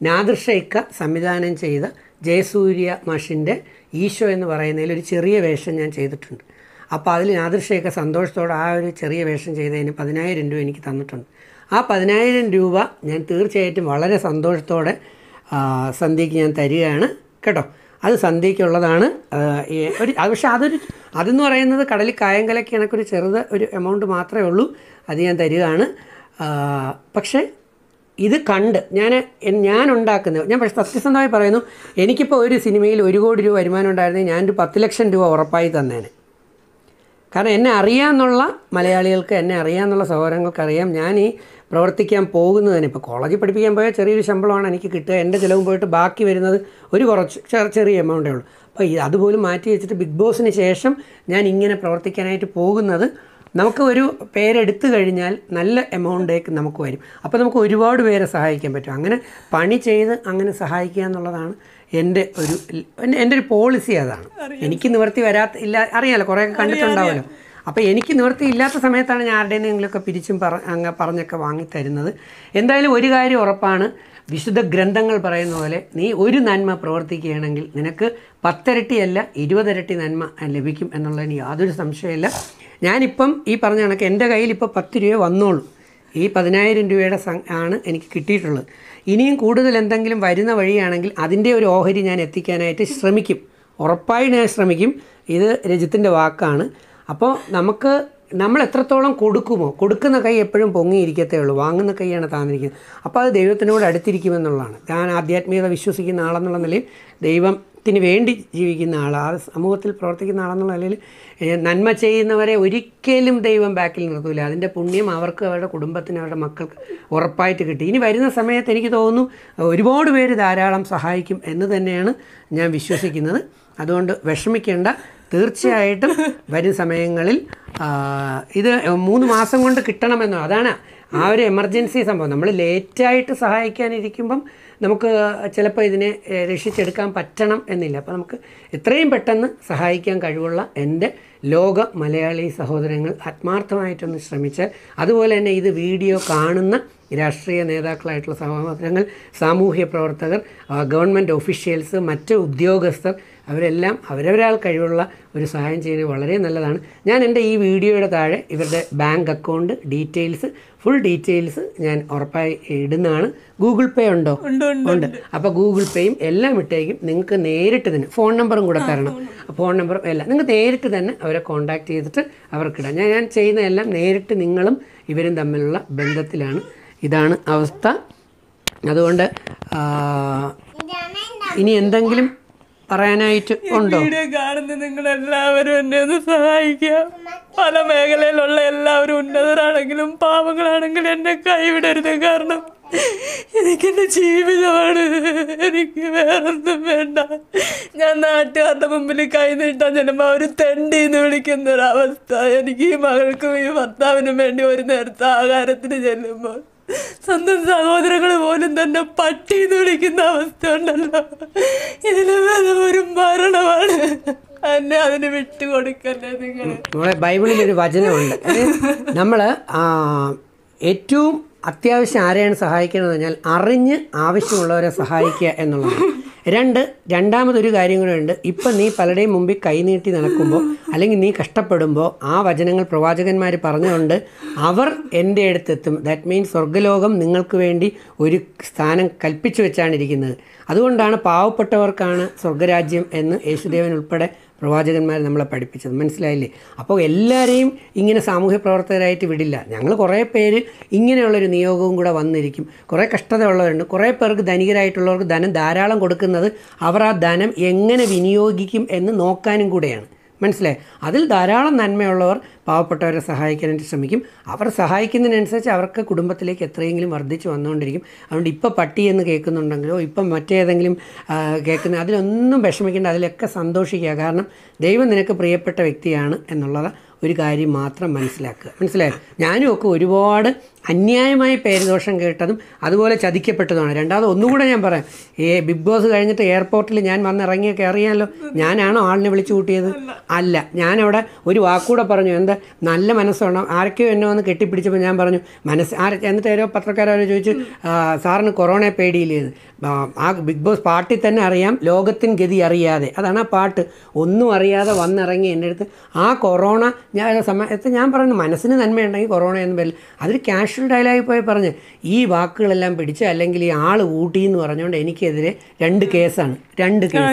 നാദൃഷ ഇക്ക സംവിധാനം ചെയ്ത ജയസൂര്യ മഷിൻ്റെ ഈശോ എന്ന് പറയുന്നതിൽ ഒരു ചെറിയ വേഷം ഞാൻ ചെയ്തിട്ടുണ്ട് അപ്പോൾ അതിൽ യാദൃശ്യമൊക്കെ സന്തോഷത്തോടെ ആ ഒരു ചെറിയ വേഷം ചെയ്തതിന് പതിനായിരം രൂപ എനിക്ക് തന്നിട്ടുണ്ട് ആ പതിനായിരം രൂപ ഞാൻ തീർച്ചയായിട്ടും വളരെ സന്തോഷത്തോടെ സന്ധ്യയ്ക്ക് ഞാൻ തരികയാണ് കേട്ടോ അത് സന്ധ്യയ്ക്കുള്ളതാണ് ഒരു പക്ഷേ അതൊരു അതെന്ന് പറയുന്നത് കടലിൽ കായംകലയ്ക്ക് എനിക്കൊരു ചെറുത് ഒരു എമൗണ്ട് മാത്രമേ ഉള്ളൂ അത് ഞാൻ തരികയാണ് പക്ഷേ ഇത് കണ്ട് ഞാൻ ഞാൻ ഉണ്ടാക്കുന്ന ഞാൻ പക്ഷേ സത്യസന്ധമായി പറയുന്നു എനിക്കിപ്പോൾ ഒരു സിനിമയിൽ ഒരു കോടി രൂപ വരുമാനം ഉണ്ടായിരുന്നെങ്കിൽ ഞാനൊരു പത്ത് ലക്ഷം രൂപ ഉറപ്പായി തന്നേനെ കാരണം എന്നെ അറിയാമെന്നുള്ള മലയാളികൾക്ക് എന്നെ അറിയാമെന്നുള്ള സഹോദരങ്ങൾക്ക് അറിയാം ഞാൻ ഈ പ്രവർത്തിക്കാൻ പോകുന്നതിന് ഇപ്പോൾ കോളേജിൽ പഠിപ്പിക്കാൻ പോയാൽ ചെറിയൊരു ശമ്പളമാണ് എനിക്ക് കിട്ടുക എൻ്റെ ചിലവും പോയിട്ട് ബാക്കി വരുന്നത് ഒരു കുറച്ച് ചെറിയ എമൗണ്ടേ ഉള്ളൂ അപ്പോൾ ഇത് അതുപോലും മാറ്റി വെച്ചിട്ട് ബിഗ് ബോസിന് ശേഷം ഞാൻ ഇങ്ങനെ പ്രവർത്തിക്കാനായിട്ട് പോകുന്നത് നമുക്ക് ഒരു പേരെടുത്തു കഴിഞ്ഞാൽ നല്ല എമൗണ്ടേക്ക് നമുക്ക് വരും അപ്പോൾ നമുക്ക് ഒരുപാട് പേരെ സഹായിക്കാൻ പറ്റും അങ്ങനെ പണി ചെയ്ത് അങ്ങനെ സഹായിക്കുക എന്നുള്ളതാണ് എൻ്റെ ഒരു എൻ്റെ ഒരു പോളിസി അതാണ് എനിക്ക് നിവർത്തി വരാത്ത ഇല്ല അറിയാലോ കുറേ കണ്ടിട്ടുണ്ടാവുമല്ലോ അപ്പോൾ എനിക്ക് നിവർത്തി ഇല്ലാത്ത സമയത്താണ് ഞാൻ ആരുടെ നിങ്ങളൊക്കെ പിരിച്ചും പറ അങ്ങ് പറഞ്ഞൊക്കെ വാങ്ങിത്തരുന്നത് എന്തായാലും ഒരു കാര്യം ഉറപ്പാണ് വിശുദ്ധ ഗ്രന്ഥങ്ങൾ പറയുന്ന പോലെ നീ ഒരു നന്മ പ്രവർത്തിക്കുകയാണെങ്കിൽ നിനക്ക് പത്തരട്ടിയല്ല ഇരുപതിരട്ടി നന്മ ലഭിക്കും എന്നുള്ളതിന് യാതൊരു സംശയമില്ല ഞാനിപ്പം ഈ പറഞ്ഞ കണക്ക് എൻ്റെ കയ്യിൽ ഇപ്പോൾ പത്ത് രൂപ വന്നോളൂ ഈ പതിനായിരം രൂപയുടെ ആണ് എനിക്ക് കിട്ടിയിട്ടുള്ളത് ഇനിയും കൂടുതൽ എന്തെങ്കിലും വരുന്ന വഴിയാണെങ്കിൽ അതിൻ്റെ ഒരു ഓഹരി ഞാൻ എത്തിക്കാനായിട്ട് ശ്രമിക്കും ഉറപ്പായി ഞാൻ ശ്രമിക്കും ഇത് രജിത്തിൻ്റെ വാക്കാണ് അപ്പോൾ നമുക്ക് നമ്മൾ എത്രത്തോളം കൊടുക്കുമോ കൊടുക്കുന്ന കൈ എപ്പോഴും പൊങ്ങിയിരിക്കത്തേ ഉള്ളൂ വാങ്ങുന്ന കൈയാണ് താന്നിരിക്കുന്നത് അപ്പോൾ അത് ദൈവത്തിനോട് അടുത്തിരിക്കുമെന്നുള്ളതാണ് ഞാൻ ആധ്യാത്മികത വിശ്വസിക്കുന്ന ആളെന്നുള്ള നിലയിൽ ദൈവം സമൂഹത്തിന് വേണ്ടി ജീവിക്കുന്ന ആ സമൂഹത്തിൽ പ്രവർത്തിക്കുന്ന ആളെന്നുള്ള നിലയിൽ നന്മ ചെയ്യുന്നവരെ ഒരിക്കലും ദൈവം ബാക്കിൽ നിർത്തൂല അതിൻ്റെ പുണ്യം അവർക്ക് അവരുടെ കുടുംബത്തിന് അവരുടെ മക്കൾക്ക് ഉറപ്പായിട്ട് കിട്ടി ഇനി വരുന്ന സമയത്ത് എനിക്ക് തോന്നുന്നു ഒരുപാട് പേര് ധാരാളം സഹായിക്കും എന്ന് തന്നെയാണ് ഞാൻ വിശ്വസിക്കുന്നത് അതുകൊണ്ട് വിഷമിക്കേണ്ട തീർച്ചയായിട്ടും വരും സമയങ്ങളിൽ ഇത് മൂന്ന് മാസം കൊണ്ട് കിട്ടണമെന്നോ അതാണ് ആ ഒരു എമർജൻസി സംഭവം നമ്മൾ ലേറ്റായിട്ട് സഹായിക്കാനിരിക്കുമ്പം നമുക്ക് ചിലപ്പോൾ ഇതിനെ രക്ഷിച്ചെടുക്കാൻ പറ്റണം എന്നില്ല അപ്പോൾ നമുക്ക് എത്രയും പെട്ടെന്ന് സഹായിക്കാൻ കഴിവുള്ള എൻ്റെ ലോക മലയാളി സഹോദരങ്ങൾ ആത്മാർത്ഥമായിട്ടൊന്ന് ശ്രമിച്ചാൽ അതുപോലെ തന്നെ ഇത് വീഡിയോ കാണുന്ന രാഷ്ട്രീയ നേതാക്കളായിട്ടുള്ള സഹോദരങ്ങൾ സാമൂഹ്യ പ്രവർത്തകർ ഗവൺമെൻറ് ഒഫീഷ്യൽസ് മറ്റ് ഉദ്യോഗസ്ഥർ അവരെല്ലാം അവരവരാൾ കഴിവുള്ള ഒരു സഹായം ചെയ്യുന്നത് വളരെ നല്ലതാണ് ഞാൻ എൻ്റെ ഈ വീഡിയോയുടെ താഴെ ഇവരുടെ bank account details full details ഞാൻ ഉറപ്പായി ഇടുന്നതാണ് ഗൂഗിൾ പേ ഉണ്ടോ ഉണ്ട് അപ്പോൾ ഗൂഗിൾ പേയും എല്ലാം ഇട്ടേക്കും നിങ്ങൾക്ക് നേരിട്ട് തന്നെ ഫോൺ നമ്പറും കൂടെ തരണം ഫോൺ നമ്പറും എല്ലാം നിങ്ങൾക്ക് നേരിട്ട് തന്നെ അവരെ കോൺടാക്ട് ചെയ്തിട്ട് അവർക്കിടാം ഞാൻ ഞാൻ ചെയ്യുന്നതെല്ലാം നേരിട്ട് നിങ്ങളും ഇവരും തമ്മിലുള്ള ബന്ധത്തിലാണ് ഇതാണ് അവസ്ഥ അതുകൊണ്ട് ഇനി എന്തെങ്കിലും പറയാനായിട്ട് ഉണ്ടോ വീഡിയോ കാണുന്ന നിങ്ങൾ എല്ലാവരും എന്നെ ഒന്ന് സഹായിക്കുക പല മേഖലയിലുള്ള എല്ലാവരും ഉന്നതരാണെങ്കിലും പാവങ്ങളാണെങ്കിലും എന്നെ കൈവിടരുത് കാരണം എനിക്കെൻ്റെ ജീവിതമാണ് എനിക്ക് വേറൊന്നും വേണ്ട ഞാൻ നാട്ടുകാരുടെ മുമ്പിൽ കൈ നീട്ടാൻ ചെല്ലുമ്പോൾ അവർ തെണ്ടി എന്ന് വിളിക്കുന്ന ഒരവസ്ഥ എനിക്ക് ഈ മകൾക്കും ഈ ഭർത്താവിനും വേണ്ടി ഒരു നേരത്തെ ആഹാരത്തിന് ചെല്ലുമ്പോൾ സ്വന്തം സഹോദരങ്ങൾ പോലും തന്നെ പട്ടി എന്ന് വിളിക്കുന്ന അവസ്ഥ ഉണ്ടല്ലോ ഇതിലും ഒരു മരണമാണ് എന്നെ അതിന് വിട്ടുകൊടുക്കല്ലേ നിങ്ങൾ നമ്മളെ ബൈബിളിൽ ഒരു വചനമുണ്ട് നമ്മൾ ഏറ്റവും അത്യാവശ്യം ആരെയാണ് സഹായിക്കുന്നത് പറഞ്ഞാൽ അറിഞ്ഞ് ആവശ്യമുള്ളവരെ സഹായിക്കുക എന്നുള്ളതാണ് രണ്ട് രണ്ടാമതൊരു കാര്യം കൂടെ ഉണ്ട് ഇപ്പം നീ പലരുടെയും മുമ്പിൽ കൈനീട്ടി നടക്കുമ്പോൾ അല്ലെങ്കിൽ നീ കഷ്ടപ്പെടുമ്പോൾ ആ വചനങ്ങൾ പ്രവാചകന്മാർ പറഞ്ഞുകൊണ്ട് അവർ എൻ്റെ അടുത്തെത്തും ദാറ്റ് മീൻസ് സ്വർഗ്ഗലോകം നിങ്ങൾക്ക് വേണ്ടി ഒരു സ്ഥാനം കൽപ്പിച്ചു വെച്ചാണ് ഇരിക്കുന്നത് അതുകൊണ്ടാണ് പാവപ്പെട്ടവർക്കാണ് സ്വർഗ്ഗരാജ്യം എന്ന് യേശുദേവൻ ഉൾപ്പെടെ പ്രവാചകന്മാർ നമ്മളെ പഠിപ്പിച്ചത് മനസ്സിലായില്ലേ അപ്പോൾ എല്ലാവരെയും ഇങ്ങനെ സാമൂഹ്യ പ്രവർത്തകരായിട്ട് വിടില്ല ഞങ്ങൾ കുറേ പേര് ഇങ്ങനെയുള്ളൊരു നിയോഗവും കൂടെ വന്നിരിക്കും കുറേ കഷ്ടതയുള്ളവരുണ്ട് കുറേ പേർക്ക് ധനികരായിട്ടുള്ളവർക്ക് ധനം ധാരാളം കൊടുക്കുന്നത് അവർ ആ ധനം എങ്ങനെ വിനിയോഗിക്കും എന്ന് നോക്കാനും കൂടെയാണ് മനസ്സിലായി അതിൽ ധാരാളം നന്മയുള്ളവർ പാവപ്പെട്ടവരെ സഹായിക്കാനായിട്ട് ശ്രമിക്കും അവർ സഹായിക്കുന്നതിനനുസരിച്ച് അവർക്ക് കുടുംബത്തിലേക്ക് എത്രയെങ്കിലും വർദ്ധിച്ചു വന്നുകൊണ്ടിരിക്കും അതുകൊണ്ട് ഇപ്പോൾ പട്ടി എന്ന് കേൾക്കുന്നുണ്ടെങ്കിലോ ഇപ്പം മറ്റേതെങ്കിലും കേൾക്കുന്ന അതിലൊന്നും വിഷമിക്കേണ്ട അതിലൊക്കെ സന്തോഷിക്കുക കാരണം ദൈവം നിനക്ക് പ്രിയപ്പെട്ട വ്യക്തിയാണ് എന്നുള്ളത് ഒരു കാര്യം മാത്രം മനസ്സിലാക്കുക മനസ്സിലായോ ഞാനും ഒക്കെ ഒരുപാട് അന്യായമായ പേരുദോഷം കേട്ടതും അതുപോലെ ചതിക്കപ്പെട്ടതുമാണ് രണ്ടാമത് ഒന്നുകൂടെ ഞാൻ പറയാം ഏ ബിഗ് ബോസ് കഴിഞ്ഞിട്ട് എയർപോർട്ടിൽ ഞാൻ വന്നിറങ്ങിയൊക്കെ അറിയാമല്ലോ ഞാനാണോ ആളിനെ വിളിച്ചു കൂട്ടിയത് അല്ല ഞാനവിടെ ഒരു വാക്കൂടെ പറഞ്ഞു എന്താ നല്ല മനസ്സുണ്ടോ ആരൊക്കെയോ എന്നെ വന്ന് കെട്ടിപ്പിടിച്ചപ്പോൾ ഞാൻ പറഞ്ഞു മനസ്സ് ആര എന്നിട്ട് ഓരോ പത്രക്കാരോ ചോദിച്ചു സാറിന് കൊറോണയെ പേടിയില്ലേന്ന് ആ ബിഗ് ബോസ് പാർട്ടി തന്നെ അറിയാം ലോകത്തിന് ഗതി അറിയാതെ അതാണ് ആ പാട്ട് ഒന്നും അറിയാതെ വന്നിറങ്ങി എൻ്റെ അടുത്ത് ആ കൊറോണ ഞാൻ സമയത്ത് ഞാൻ പറഞ്ഞു മനസ്സിന് നന്മയുണ്ടെങ്കിൽ കൊറോണ എന്ന് പേരിൽ അതൊരു ക്യാഷ്വൽ ഡയലായി പോയി പറഞ്ഞ് ഈ വാക്കുകളെല്ലാം പിടിച്ച് അല്ലെങ്കിൽ ഈ ആൾ ഊട്ടി എന്ന് പറഞ്ഞുകൊണ്ട് എനിക്കെതിരെ രണ്ട് കേസാണ് രണ്ട് കേസ്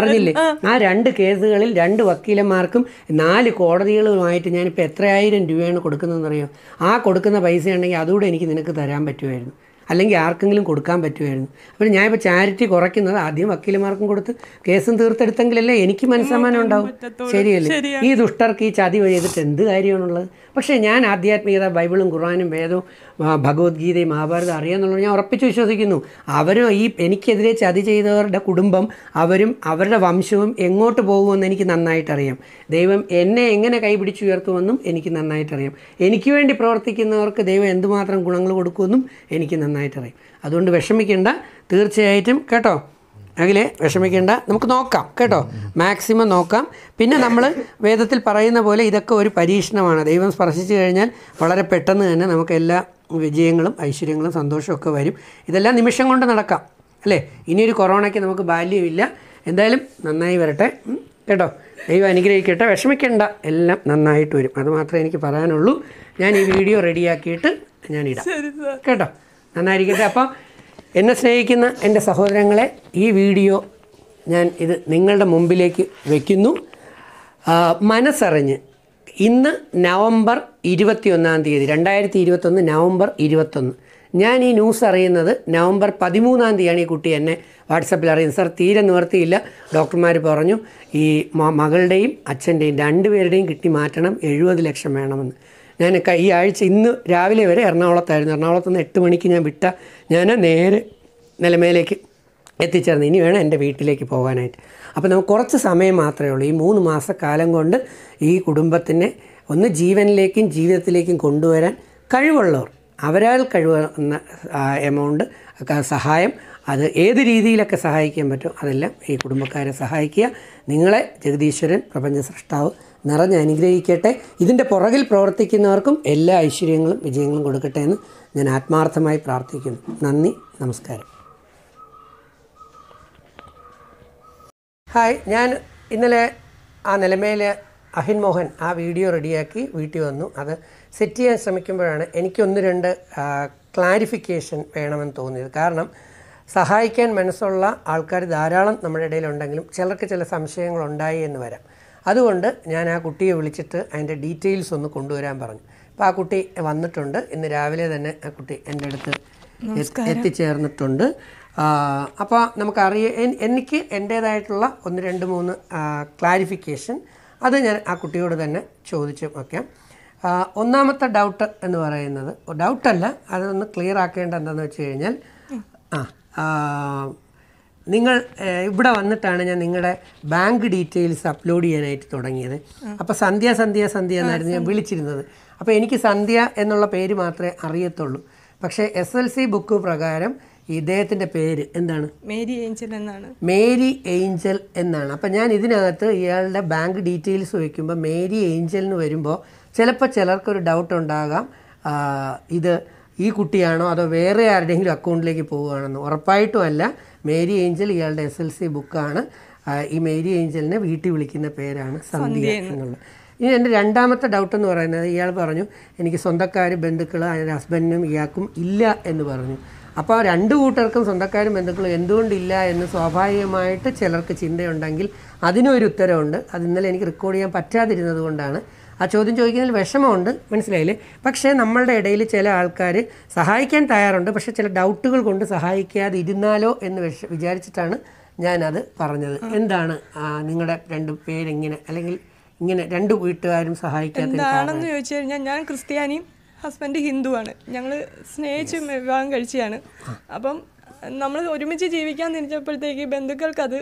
അറിഞ്ഞില്ലേ ആ രണ്ട് കേസുകളിൽ രണ്ട് വക്കീലന്മാർക്കും നാല് കോടതികളുമായിട്ട് ഞാനിപ്പോൾ എത്രയായിരം രൂപയാണ് കൊടുക്കുന്നതെന്നറിയോ ആ കൊടുക്കുന്ന പൈസ ഉണ്ടെങ്കിൽ അതുകൂടെ എനിക്ക് നിനക്ക് തരാൻ പറ്റുമായിരുന്നു അല്ലെങ്കിൽ ആർക്കെങ്കിലും കൊടുക്കാൻ പറ്റുമായിരുന്നു അപ്പോൾ ഞാനിപ്പോൾ ചാരിറ്റി കുറയ്ക്കുന്നത് ആദ്യം വക്കീലമാർക്കും കൊടുത്ത് കേസും തീർത്തെടുത്തെങ്കിലല്ലേ എനിക്ക് മനസ്സമാനം ഉണ്ടാവും ശരിയല്ലേ ഈ ദുഷ്ടർക്ക് ഈ ചതി വഴി ചെയ്തിട്ട് എന്ത് കാര്യമാണുള്ളത് പക്ഷേ ഞാൻ ആധ്യാത്മികത ബൈബിളും ഖുർആാനും വേദവും ഭഗവത്ഗീതയും മഹാഭാരതം അറിയാമെന്നുള്ളത് ഞാൻ ഉറപ്പിച്ച് വിശ്വസിക്കുന്നു അവരും ഈ എനിക്കെതിരെ ചതി ചെയ്തവരുടെ കുടുംബം അവരും അവരുടെ വംശവും എങ്ങോട്ട് പോകുമെന്ന് എനിക്ക് നന്നായിട്ടറിയാം ദൈവം എന്നെ എങ്ങനെ ഉയർത്തുമെന്നും എനിക്ക് നന്നായിട്ടറിയാം എനിക്ക് വേണ്ടി പ്രവർത്തിക്കുന്നവർക്ക് ദൈവം എന്തുമാത്രം ഗുണങ്ങൾ കൊടുക്കുമെന്നും എനിക്ക് നന്നായിട്ടറിയാം അതുകൊണ്ട് വിഷമിക്കേണ്ട തീർച്ചയായിട്ടും കേട്ടോ അഖിലെ വിഷമിക്കേണ്ട നമുക്ക് നോക്കാം കേട്ടോ മാക്സിമം നോക്കാം പിന്നെ നമ്മൾ വേദത്തിൽ പറയുന്ന പോലെ ഇതൊക്കെ ഒരു പരീക്ഷണമാണ് ദൈവം സ്പർശിച്ചു കഴിഞ്ഞാൽ വളരെ പെട്ടെന്ന് തന്നെ നമുക്ക് എല്ലാ വിജയങ്ങളും ഐശ്വര്യങ്ങളും സന്തോഷമൊക്കെ വരും ഇതെല്ലാം നിമിഷം കൊണ്ട് നടക്കാം അല്ലേ ഇനിയൊരു കൊറോണയ്ക്ക് നമുക്ക് ബാല്യമില്ല എന്തായാലും നന്നായി വരട്ടെ കേട്ടോ ദൈവം അനുഗ്രഹിക്കട്ടെ വിഷമിക്കേണ്ട എല്ലാം നന്നായിട്ട് വരും അത് മാത്രമേ എനിക്ക് പറയാനുള്ളൂ ഞാൻ ഈ വീഡിയോ റെഡിയാക്കിയിട്ട് ഞാൻ ഇടാം കേട്ടോ നന്നായിരിക്കട്ടെ അപ്പോൾ എന്നെ സ്നേഹിക്കുന്ന എൻ്റെ സഹോദരങ്ങളെ ഈ വീഡിയോ ഞാൻ ഇത് നിങ്ങളുടെ മുമ്പിലേക്ക് വയ്ക്കുന്നു മനസ്സറിഞ്ഞ് ഇന്ന് നവംബർ ഇരുപത്തിയൊന്നാം തീയതി രണ്ടായിരത്തി ഇരുപത്തൊന്ന് നവംബർ ഇരുപത്തൊന്ന് ഞാൻ ഈ ന്യൂസ് അറിയുന്നത് നവംബർ പതിമൂന്നാം തീയതിയാണ് ഈ കുട്ടി എന്നെ വാട്സപ്പിൽ അറിയുന്നത് സാർ തീരെ നിവർത്തിയില്ല ഡോക്ടർമാർ പറഞ്ഞു ഈ മകളുടെയും അച്ഛൻ്റെയും രണ്ടുപേരുടെയും കിട്ടി മാറ്റണം എഴുപത് ലക്ഷം വേണമെന്ന് ഞാൻ ഈ ആഴ്ച ഇന്ന് രാവിലെ വരെ എറണാകുളത്തായിരുന്നു എറണാകുളത്ത് നിന്ന് എട്ട് മണിക്ക് ഞാൻ വിട്ട ഞാൻ നേരെ നിലമേലേക്ക് എത്തിച്ചേർന്ന് ഇനി വേണം എൻ്റെ വീട്ടിലേക്ക് പോകാനായിട്ട് അപ്പോൾ നമുക്ക് കുറച്ച് സമയം മാത്രമേ ഉള്ളൂ ഈ മൂന്ന് മാസക്കാലം കൊണ്ട് ഈ കുടുംബത്തിനെ ഒന്ന് ജീവനിലേക്കും ജീവിതത്തിലേക്കും കൊണ്ടുവരാൻ കഴിവുള്ളവർ അവരാൽ കഴിവുന്ന എമൗണ്ട് സഹായം അത് ഏത് രീതിയിലൊക്കെ സഹായിക്കാൻ പറ്റും അതെല്ലാം ഈ കുടുംബക്കാരെ സഹായിക്കുക നിങ്ങളെ ജഗദീശ്വരൻ പ്രപഞ്ച സൃഷ്ടാവ് നിറഞ്ഞ് അനുഗ്രഹിക്കട്ടെ ഇതിൻ്റെ പുറകിൽ പ്രവർത്തിക്കുന്നവർക്കും എല്ലാ ഐശ്വര്യങ്ങളും വിജയങ്ങളും കൊടുക്കട്ടെ എന്ന് ഞാൻ ആത്മാർത്ഥമായി പ്രാർത്ഥിക്കുന്നു നന്ദി നമസ്കാരം ഹായ് ഞാൻ ഇന്നലെ ആ നിലമേൽ അഹിൻ മോഹൻ ആ വീഡിയോ റെഡിയാക്കി വീട്ടിൽ വന്നു അത് സെറ്റ് ചെയ്യാൻ ശ്രമിക്കുമ്പോഴാണ് എനിക്കൊന്ന് രണ്ട് ക്ലാരിഫിക്കേഷൻ വേണമെന്ന് തോന്നിയത് കാരണം സഹായിക്കാൻ മനസ്സുള്ള ആൾക്കാർ ധാരാളം നമ്മുടെ ഇടയിലുണ്ടെങ്കിലും ചിലർക്ക് ചില സംശയങ്ങളുണ്ടായി എന്ന് വരാം അതുകൊണ്ട് ഞാൻ ആ കുട്ടിയെ വിളിച്ചിട്ട് അതിൻ്റെ ഡീറ്റെയിൽസ് ഒന്ന് കൊണ്ടുവരാൻ പറഞ്ഞു അപ്പോൾ ആ കുട്ടി വന്നിട്ടുണ്ട് ഇന്ന് രാവിലെ തന്നെ ആ കുട്ടി എൻ്റെ അടുത്ത് എത്തിച്ചേർന്നിട്ടുണ്ട് അപ്പോൾ നമുക്കറിയ എനിക്ക് എൻ്റേതായിട്ടുള്ള ഒന്ന് രണ്ട് മൂന്ന് ക്ലാരിഫിക്കേഷൻ അത് ഞാൻ ആ കുട്ടിയോട് തന്നെ ചോദിച്ചു ഒക്കെ ഒന്നാമത്തെ ഡൗട്ട് എന്ന് പറയുന്നത് ഡൗട്ടല്ല അതൊന്ന് ക്ലിയർ ആക്കേണ്ട എന്താണെന്ന് വെച്ച് കഴിഞ്ഞാൽ ആ നിങ്ങൾ ഇവിടെ വന്നിട്ടാണ് ഞാൻ നിങ്ങളുടെ ബാങ്ക് ഡീറ്റെയിൽസ് അപ്ലോഡ് ചെയ്യാനായിട്ട് തുടങ്ങിയത് അപ്പോൾ സന്ധ്യ സന്ധ്യ സന്ധ്യ എന്നായിരുന്നു ഞാൻ വിളിച്ചിരുന്നത് അപ്പോൾ എനിക്ക് സന്ധ്യ എന്നുള്ള പേര് മാത്രമേ അറിയത്തുള്ളൂ പക്ഷേ എസ് എൽ സി ബുക്ക് പ്രകാരം ഇദ്ദേഹത്തിന്റെ പേര് എന്താണ് മേരി ഏഞ്ചൽ എന്നാണ് മേരി ഏഞ്ചൽ എന്നാണ് അപ്പൊ ഞാൻ ഇതിനകത്ത് ഇയാളുടെ ബാങ്ക് ഡീറ്റെയിൽസ് വയ്ക്കുമ്പോൾ മേരി ഏഞ്ചൽ എന്ന് വരുമ്പോൾ ചിലപ്പോൾ ചിലർക്കൊരു ഡൗട്ട് ഉണ്ടാകാം ഇത് ഈ കുട്ടിയാണോ അതോ വേറെ ആരുടെയെങ്കിലും അക്കൗണ്ടിലേക്ക് പോവുകയാണെന്ന് ഉറപ്പായിട്ടും അല്ല മേരി ഏഞ്ചൽ ഇയാളുടെ എസ് എൽ സി ബുക്കാണ് ഈ മേരി ഏഞ്ചലിനെ വീട്ടിൽ വിളിക്കുന്ന പേരാണ് സന്ധ്യ എന്നുള്ളത് ഇനി എൻ്റെ രണ്ടാമത്തെ ഡൗട്ട് എന്ന് പറയുന്നത് ഇയാൾ പറഞ്ഞു എനിക്ക് സ്വന്തക്കാർ ബന്ധുക്കൾ അതിൻ്റെ ഹസ്ബൻഡിനും ഇയാൾക്കും ഇല്ല എന്ന് പറഞ്ഞു അപ്പോൾ രണ്ട് കൂട്ടർക്കും സ്വന്തക്കാരും ബന്ധുക്കളും എന്തുകൊണ്ടില്ല എന്ന് സ്വാഭാവികമായിട്ട് ചിലർക്ക് ചിന്തയുണ്ടെങ്കിൽ അതിനൊരു ഉത്തരവുണ്ട് അത് ഇന്നലെ എനിക്ക് റെക്കോർഡ് ചെയ്യാൻ പറ്റാതിരുന്നത് കൊണ്ടാണ് ആ ചോദ്യം ചോദിക്കുന്നതിൽ വിഷമമുണ്ട് മനസ്സിലായില്ലേ പക്ഷേ നമ്മളുടെ ഇടയിൽ ചില ആൾക്കാർ സഹായിക്കാൻ തയ്യാറുണ്ട് പക്ഷേ ചില ഡൗട്ടുകൾ കൊണ്ട് സഹായിക്കാതെ ഇരുന്നാലോ എന്ന് വിഷ വിചാരിച്ചിട്ടാണ് ഞാനത് പറഞ്ഞത് എന്താണ് നിങ്ങളുടെ രണ്ട് പേരെങ്ങനെ അല്ലെങ്കിൽ ഇങ്ങനെ രണ്ട് വീട്ടുകാരും സഹായിക്കാത്ത എന്താണെന്ന് ചോദിച്ചു കഴിഞ്ഞാൽ ഞാൻ ക്രിസ്ത്യാനിയും ഹസ്ബൻഡ് ഹിന്ദുവാണ് ഞങ്ങൾ സ്നേഹിച്ച് വിവാഹം കഴിച്ചതാണ് അപ്പം നമ്മൾ ഒരുമിച്ച് ജീവിക്കാൻ തിരിച്ചപ്പോഴത്തേക്ക് ബന്ധുക്കൾക്ക് അത്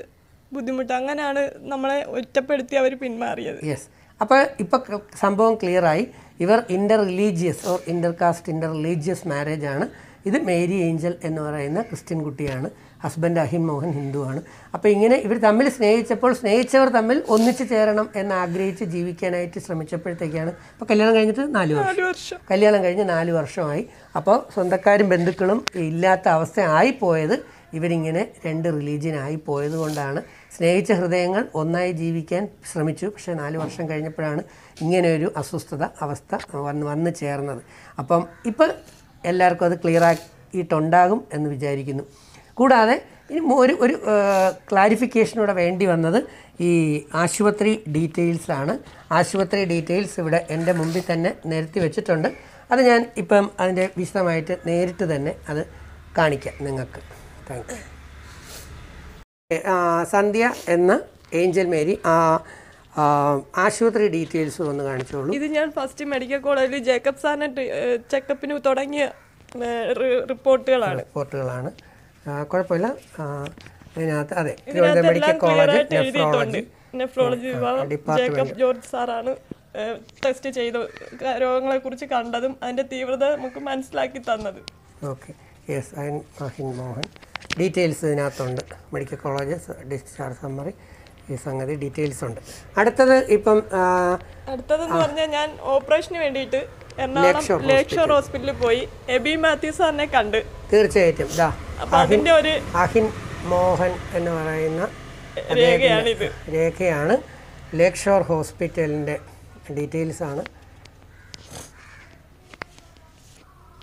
ബുദ്ധിമുട്ട് അങ്ങനെയാണ് നമ്മളെ ഒറ്റപ്പെടുത്തി അവർ പിന്മാറിയത് യെസ് അപ്പോൾ ഇപ്പോൾ സംഭവം ക്ലിയറായി ഇവർ inter religious or inter caste inter religious മാരേജാണ് ഇത് മേരി ഏഞ്ചൽ എന്ന് പറയുന്ന ക്രിസ്ത്യൻ കുട്ടിയാണ് ഹസ്ബൻഡ് അഹിം മോഹൻ ഹിന്ദുവാണ് അപ്പോൾ ഇങ്ങനെ ഇവർ തമ്മിൽ സ്നേഹിച്ചപ്പോൾ സ്നേഹിച്ചവർ തമ്മിൽ ഒന്നിച്ചു ചേരണം എന്ന് ആഗ്രഹിച്ച് ജീവിക്കാനായിട്ട് ശ്രമിച്ചപ്പോഴത്തേക്കാണ് അപ്പോൾ കല്യാണം കഴിഞ്ഞിട്ട് നാല് വർഷം കല്യാണം കഴിഞ്ഞ് നാല് വർഷമായി അപ്പോൾ സ്വന്തക്കാരും ബന്ധുക്കളും ഇല്ലാത്ത അവസ്ഥ ആയിപ്പോയത് ഇവരിങ്ങനെ രണ്ട് റിലീജിയനായി പോയത് കൊണ്ടാണ് സ്നേഹിച്ച ഹൃദയങ്ങൾ ഒന്നായി ജീവിക്കാൻ ശ്രമിച്ചു പക്ഷേ നാല് വർഷം കഴിഞ്ഞപ്പോഴാണ് ഇങ്ങനെയൊരു അസ്വസ്ഥത അവസ്ഥ വന്ന് വന്നു ചേർന്നത് അപ്പം ഇപ്പം എല്ലാവർക്കും അത് ക്ലിയർ ആക്കിയിട്ടുണ്ടാകും എന്ന് വിചാരിക്കുന്നു കൂടാതെ ഇനി ഒരു ഒരു ക്ലാരിഫിക്കേഷനൂടെ വേണ്ടി വന്നത് ഈ ആശുപത്രി ഡീറ്റെയിൽസാണ് ആശുപത്രി ഡീറ്റെയിൽസ് ഇവിടെ എൻ്റെ മുമ്പിൽ തന്നെ നിരത്തി വെച്ചിട്ടുണ്ട് അത് ഞാൻ ഇപ്പം അതിൻ്റെ വിശദമായിട്ട് നേരിട്ട് തന്നെ അത് കാണിക്കാം നിങ്ങൾക്ക് താങ്ക് സന്ധ്യ എന്ന ഏഞ്ചൽ മേരി ആ ആശുപത്രി ഡീറ്റെയിൽസ് ഒന്ന് കാണിച്ചോളൂ ഇത് ഞാൻ ഫസ്റ്റ് മെഡിക്കൽ കോളേജിൽ ജേക്കബ് സാറിനെ ചെക്കപ്പിന് തുടങ്ങിയ റിപ്പോർട്ടുകളാണ് റിപ്പോർട്ടുകളാണ് കുഴപ്പമില്ല ഇതിനകത്ത് അതെ Thiruvananthapuram medical college nephrology nephrology Jacob George സാറാണ് ടെസ്റ്റ് ചെയ്ത് രോഗങ്ങളെ കുറിച്ച് കണ്ടതും അതിന്റെ തീവ്രത നമുക്ക് മനസ്സിലാക്കി തന്നത് okay yes I Mohan details ഇതിനകത്തുണ്ട് മെഡിക്കൽ കോളേജ് ഡിസ്ചാർജ് സമ്മറി ഈ സംഗതി ഡീറ്റെയിൽസ് ഉണ്ട് അടുത്തത് ഇപ്പം അടുത്തതെന്ന് പറഞ്ഞാൽ ഞാൻ ഓപ്പറേഷന് വേണ്ടിയിട്ട് എറണാകുളം ലേക്ഷോർ ഹോസ്പിറ്റലിൽ പോയി എബി മാത്യു സാറിനെ കണ്ട് തീർച്ചയായിട്ടും അതിന്റെ ഒരു അഹിൻ മോഹൻ എന്ന് പറയുന്ന രേഖയാണ് ലേക്ഷോർ ഹോസ്പിറ്റലിന്റെ ഡീറ്റെയിൽസ് ആണ്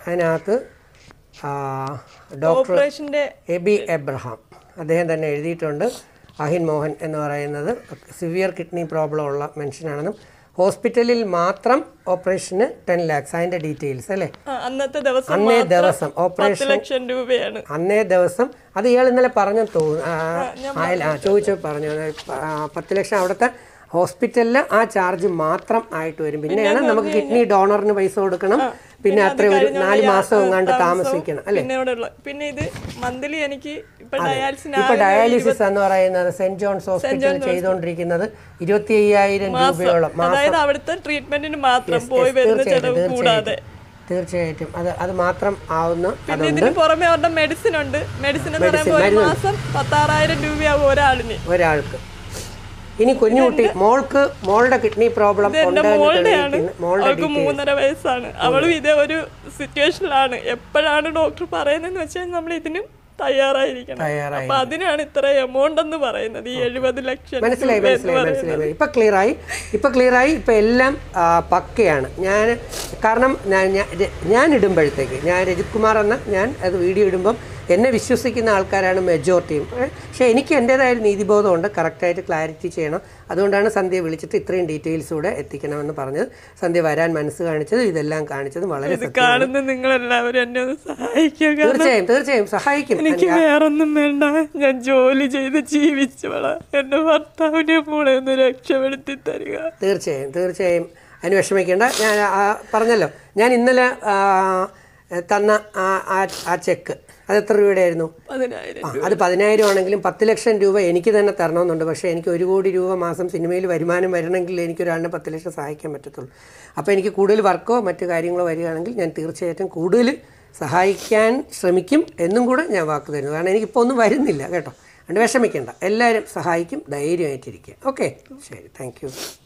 അതിനകത്ത് ഡോക്ടർ എബി എബ്രഹാം അദ്ദേഹം തന്നെ എഴുതിയിട്ടുണ്ട് അഹിൻ മോഹൻ എന്ന് പറയുന്നത് സിവിയർ കിഡ്നി പ്രോബ്ലം ഉള്ള മെൻഷനാണെന്നും ഹോസ്പിറ്റലിൽ മാത്രം ഓപ്പറേഷന് ടെൻ ലാക്സ് അതിന്റെ ഡീറ്റെയിൽസ് അല്ലേ അന്നത്തെ ദിവസം അന്നേ ദിവസം ഓപ്പറേഷൻ ലക്ഷം രൂപയാണ് അന്നേ ദിവസം അത് ഇയാൾ ഇന്നലെ പറഞ്ഞു തോന്നുന്നു ചോദിച്ചു പറഞ്ഞു പത്ത് ലക്ഷം അവിടുത്തെ ഹോസ്പിറ്റലിൽ ആ ചാർജ് മാത്രം ആയിട്ട് വരും പിന്നെയാണ് നമുക്ക് കിഡ്നി ഡോണറിന് പൈസ കൊടുക്കണം പിന്നെ അത്രയും ഒരു നാല് മാസം എങ്ങാണ്ട് താമസിക്കണം അല്ലേ പിന്നെ ഇത് മന്ത്ലി എനിക്ക് ഇപ്പൊ ഡയാലിസിസ് എന്ന് പറയുന്നത് സെന്റ് ജോൺസ് ഹോസ്പിറ്റലിൽ ചെയ്തുകൊണ്ടിരിക്കുന്നത് ഇരുപത്തി അയ്യായിരം രൂപയോളം അതായത് അവിടുത്തെ ട്രീറ്റ്മെന്റിന് മാത്രം പോയി വരുന്ന ചെലവ് കൂടാതെ തീർച്ചയായിട്ടും അത് അത് മാത്രം ആവുന്ന പിന്നെ ഇതിന് പുറമെ അവരുടെ മെഡിസിൻ ഉണ്ട് മെഡിസിൻ എന്ന് പറയുമ്പോൾ ഒരു മാസം പത്താറായിരം രൂപയാവും ഒരാളിന് ഒരാൾക്ക് ഇനി കുഞ്ഞുകുട്ടി മോൾക്ക് മോളുടെ കിഡ്നി പ്രോബ്ലം അവൾക്ക് മൂന്നര വയസ്സാണ് അവളും ഇതേ ഒരു സിറ്റുവേഷനിലാണ് എപ്പോഴാണ് ഡോക്ടർ പറയുന്നതെന്ന് വെച്ചാൽ നമ്മൾ ഇതിനും തയ്യാറായിരിക്കണം അപ്പൊ അതിനാണ് ഇത്ര എമൗണ്ട് എന്ന് പറയുന്നത് ഈ എഴുപത് ലക്ഷം മനസ്സിലായി മനസ്സിലായി മനസ്സിലായി ഇപ്പൊ ക്ലിയർ ആയി ഇപ്പൊ ക്ലിയർ ആയി ഇപ്പൊ എല്ലാം പക്കയാണ് ഞാൻ കാരണം ഞാൻ ഇടുമ്പോഴത്തേക്ക് ഞാൻ രജിത് കുമാർ എന്ന ഞാൻ അത് വീഡിയോ ഇടുമ്പം എന്നെ വിശ്വസിക്കുന്ന ആൾക്കാരാണ് മെജോറിറ്റിയും പക്ഷേ എനിക്ക് എൻ്റെതായ നീതിബോധമുണ്ട് കറക്റ്റായിട്ട് ക്ലാരിറ്റി ചെയ്യണം അതുകൊണ്ടാണ് സന്ധ്യ വിളിച്ചിട്ട് ഇത്രയും ഡീറ്റെയിൽസ് കൂടെ എത്തിക്കണമെന്ന് പറഞ്ഞത് സന്ധ്യ വരാൻ മനസ്സ് കാണിച്ചത് ഇതെല്ലാം കാണിച്ചത് വളരെ കാണുന്ന നിങ്ങൾ എല്ലാവരും എന്നെ ഒന്ന് സഹായിക്കുക തീർച്ചയായും തീർച്ചയായും സഹായിക്കും എനിക്ക് വേറൊന്നും വേണ്ട ഞാൻ ജോലി ചെയ്ത് ജീവിച്ചവളാ എന്റെ ഭർത്താവിനെ മോളെ ഒന്ന് രക്ഷപ്പെടുത്തി തരിക തീർച്ചയായും തീർച്ചയായും അതിന് വിഷമിക്കേണ്ട ഞാൻ പറഞ്ഞല്ലോ ഞാൻ ഇന്നലെ തന്ന ആ ചെക്ക് അത് എത്ര രൂപയുടെ ആയിരുന്നു അത് പതിനായിരം ആണെങ്കിലും പത്ത് ലക്ഷം രൂപ എനിക്ക് തന്നെ തരണമെന്നുണ്ട് പക്ഷേ എനിക്ക് ഒരു കോടി രൂപ മാസം സിനിമയിൽ വരുമാനം വരണമെങ്കിൽ ഒരാളിനെ പത്ത് ലക്ഷം സഹായിക്കാൻ പറ്റത്തുള്ളൂ അപ്പോൾ എനിക്ക് കൂടുതൽ വർക്കോ മറ്റു കാര്യങ്ങളോ വരികയാണെങ്കിൽ ഞാൻ തീർച്ചയായിട്ടും കൂടുതൽ സഹായിക്കാൻ ശ്രമിക്കും എന്നും കൂടെ ഞാൻ വാക്ക് തരുന്നു കാരണം എനിക്കിപ്പോൾ ഒന്നും വരുന്നില്ല കേട്ടോ അതുകൊണ്ട് വിഷമിക്കേണ്ട എല്ലാവരും സഹായിക്കും ധൈര്യമായിട്ടിരിക്കുക ഓക്കെ ശരി താങ്ക്